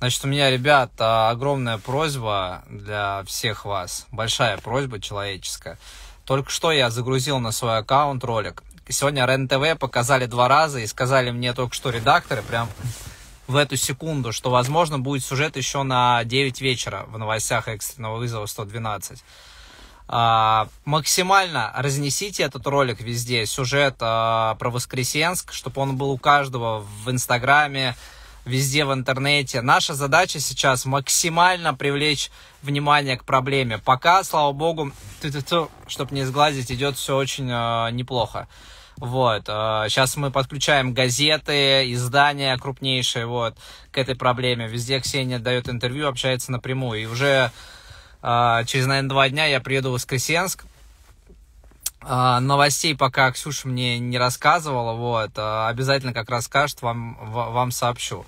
Значит, у меня, ребят, а, огромная просьба для всех вас. Большая просьба человеческая. Только что я загрузил на свой аккаунт ролик. Сегодня РЕН-ТВ показали два раза и сказали мне только что редакторы прям в эту секунду, что, возможно, будет сюжет еще на 9 вечера в новостях экстренного вызова 112. А, максимально разнесите этот ролик везде, сюжет а, про Воскресенск, чтобы он был у каждого в Инстаграме, везде в интернете. Наша задача сейчас максимально привлечь внимание к проблеме. Пока, слава богу, чтобы не сглазить, идет все очень э, неплохо. Вот, сейчас э, мы подключаем газеты, издания крупнейшие, вот, к этой проблеме. Везде Ксения дает интервью, общается напрямую. И уже э, через, наверное, два дня я приеду в Воскресенск, а, новостей пока Ксюша мне не рассказывала, вот, а обязательно как расскажет, вам, вам сообщу.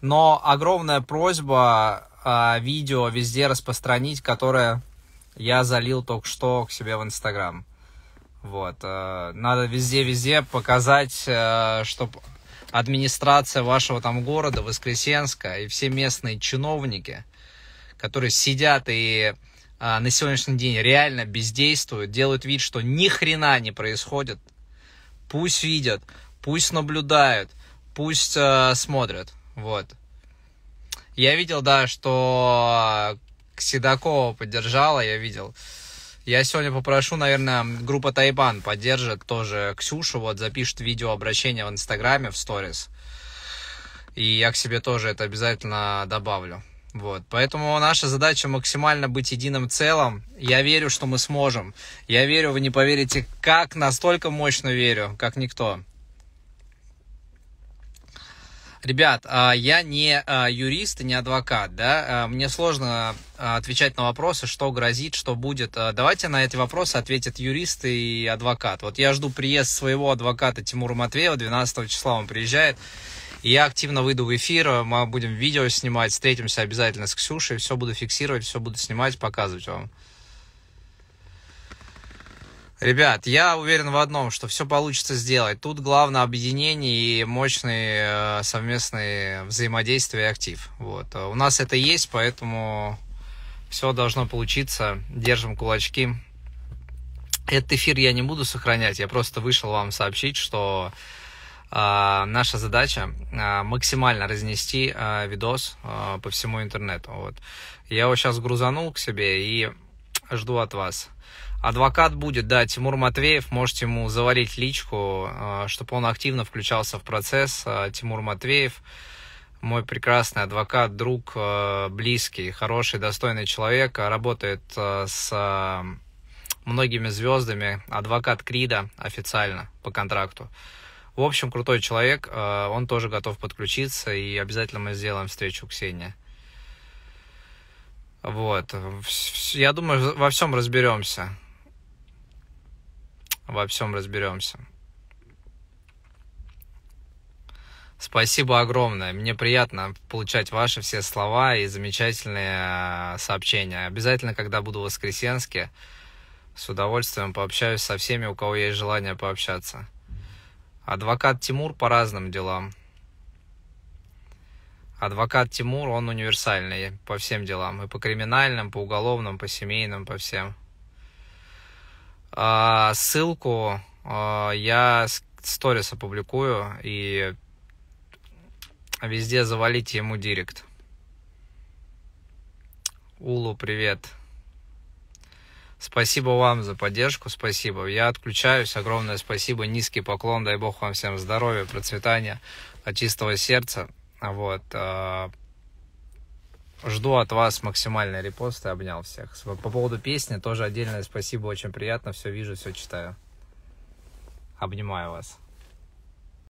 Но огромная просьба а, видео везде распространить, которое я залил только что к себе в Инстаграм. Вот, надо везде-везде показать, э, чтобы администрация вашего там города, Воскресенска и все местные чиновники, которые сидят и а, на сегодняшний день реально бездействуют, делают вид, что ни хрена не происходит, пусть видят, пусть наблюдают, пусть а, смотрят. Вот. Я видел, да, что Седокова поддержала, я видел. Я сегодня попрошу, наверное, группа Тайбан поддержит тоже Ксюшу, вот запишет видео обращение в Инстаграме, в сторис. И я к себе тоже это обязательно добавлю. Вот. Поэтому наша задача максимально быть единым целым. Я верю, что мы сможем. Я верю, вы не поверите, как настолько мощно верю, как никто. Ребят, а, я не а, юрист и не адвокат, да, а, мне сложно отвечать на вопросы, что грозит, что будет. Давайте на эти вопросы ответят юрист и адвокат. Вот я жду приезд своего адвоката Тимура Матвеева, 12 числа он приезжает. Я активно выйду в эфир, мы будем видео снимать, встретимся обязательно с Ксюшей, все буду фиксировать, все буду снимать, показывать вам. Ребят, я уверен в одном, что все получится сделать. Тут главное объединение и мощные э, совместные взаимодействия и актив. Вот. Э, у нас это есть, поэтому все должно получиться. Держим кулачки. Этот эфир я не буду сохранять, я просто вышел вам сообщить, что а, наша задача а, максимально разнести а, видос по всему интернету. Вот. Я его сейчас грузанул к себе и жду от вас. Адвокат будет, да, Тимур Матвеев, можете ему заварить личку, чтобы он активно включался в процесс. Тимур Матвеев, мой прекрасный адвокат, друг, близкий, хороший, достойный человек, работает с многими звездами, адвокат Крида официально по контракту. В общем, крутой человек, э, он тоже готов подключиться, и обязательно мы сделаем встречу Ксении. Вот. Я думаю, во всем разберемся. Во всем разберемся. Спасибо огромное. Мне приятно получать ваши все слова и замечательные э, сообщения. Обязательно, когда буду в Воскресенске, с удовольствием пообщаюсь со всеми, у кого есть желание пообщаться. Адвокат Тимур по разным делам. Адвокат Тимур, он универсальный по всем делам. И по криминальным, по уголовным, по семейным, по всем. А, ссылку а, я сторис опубликую и везде завалите ему директ. Улу, привет. Спасибо вам за поддержку, спасибо. Я отключаюсь, огромное спасибо, низкий поклон, дай бог вам всем здоровья, процветания, от чистого сердца. Вот. Э, жду от вас максимальный репост и обнял всех. По поводу песни тоже отдельное спасибо, очень приятно, все вижу, все читаю. Обнимаю вас.